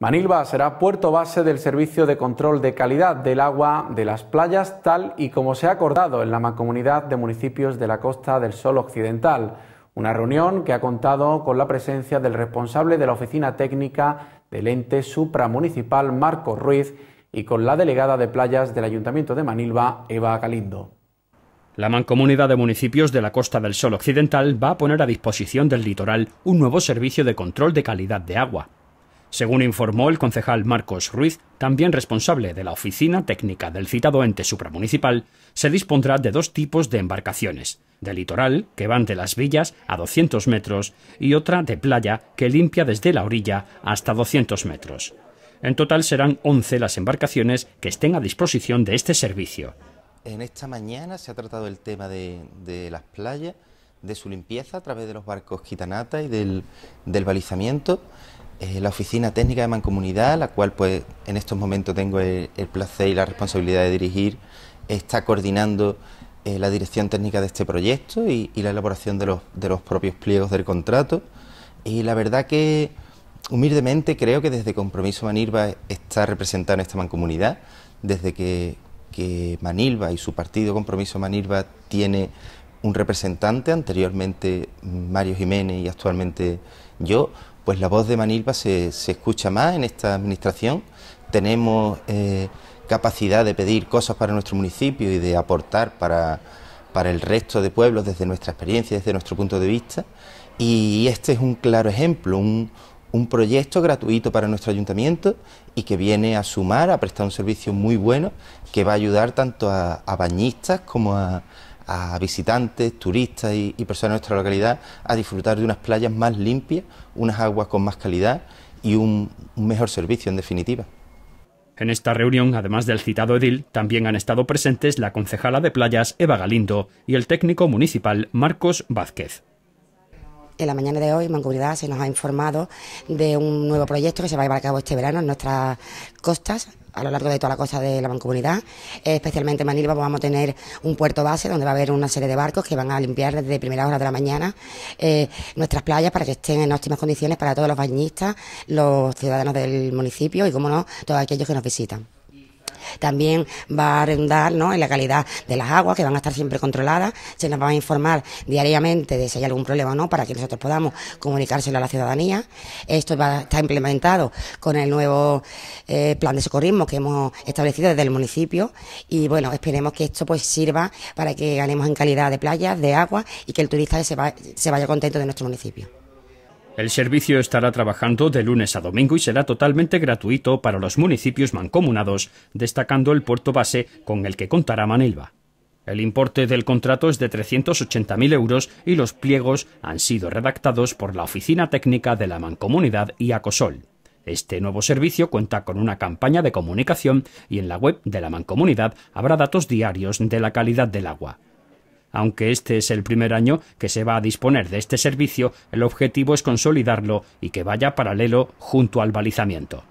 Manilva será puerto base del Servicio de Control de Calidad del Agua de las Playas, tal y como se ha acordado en la Mancomunidad de Municipios de la Costa del Sol Occidental, una reunión que ha contado con la presencia del responsable de la Oficina Técnica del ente supramunicipal, Marco Ruiz, y con la delegada de playas del Ayuntamiento de Manilva, Eva Calindo. La Mancomunidad de Municipios de la Costa del Sol Occidental va a poner a disposición del litoral un nuevo servicio de control de calidad de agua. Según informó el concejal Marcos Ruiz, también responsable de la oficina técnica del citado ente supramunicipal, se dispondrá de dos tipos de embarcaciones, de litoral, que van de las villas a 200 metros, y otra de playa, que limpia desde la orilla hasta 200 metros. En total serán 11 las embarcaciones que estén a disposición de este servicio. En esta mañana se ha tratado el tema de, de las playas de su limpieza a través de los barcos Gitanata y del, del balizamiento. la oficina técnica de Mancomunidad, la cual pues en estos momentos tengo el, placer y la responsabilidad de dirigir, está coordinando eh, la dirección técnica de este proyecto y, la elaboración de los, de los, propios pliegos del contrato. Y la verdad que humildemente creo que desde Compromiso Manilva está representada en esta mancomunidad, desde que, que Manilva y su partido Compromiso Manilva tiene un representante, anteriormente Mario Jiménez y actualmente yo, pues la voz de Manilva se, escucha más en esta administración. Tenemos eh, capacidad de pedir cosas para nuestro municipio y de aportar para, para el resto de pueblos desde nuestra experiencia, desde nuestro punto de vista. Y este es un claro ejemplo, un, proyecto gratuito para nuestro ayuntamiento y que viene a sumar, a prestar un servicio muy bueno que va a ayudar tanto a bañistas como a, a visitantes, turistas y, personas de nuestra localidad a disfrutar de unas playas más limpias, unas aguas con más calidad y un mejor servicio en definitiva. En esta reunión, además del citado edil, también han estado presentes la concejala de playas Eva Galindo y el técnico municipal Marcos Vázquez en la mañana de hoy Mancomunidad se nos ha informado de un nuevo proyecto que se va a llevar a cabo este verano en nuestras costas a lo largo de toda la costa de la mancomunidad. Especialmente en Manilva vamos a tener un puerto base donde va a haber una serie de barcos que van a limpiar desde primera hora de la mañana eh, nuestras playas para que estén en óptimas condiciones para todos los bañistas, los ciudadanos del municipio y, como no, todos aquellos que nos visitan también va a redundar ¿no? en la calidad de las aguas, que van a estar siempre controladas, se nos va a informar diariamente de si hay algún problema o no, para que nosotros podamos comunicárselo a la ciudadanía. Esto va a estar implementado con el nuevo eh, plan de socorrismo que hemos establecido desde el municipio y bueno, esperemos que esto pues sirva para que ganemos en calidad de playas, de agua y que el turista se vaya contento de nuestro municipio. El servicio estará trabajando de lunes a domingo y será totalmente gratuito para los municipios mancomunados, destacando el puerto base con el que contará Manilva. El importe del contrato es de 380.000 euros y los pliegos han sido redactados por la Oficina Técnica de la Mancomunidad y Acosol. Este nuevo servicio cuenta con una campaña de comunicación y en la web de la Mancomunidad habrá datos diarios de la calidad del agua. Aunque este es el primer año que se va a disponer de este servicio, el objetivo es consolidarlo y que vaya paralelo junto al balizamiento.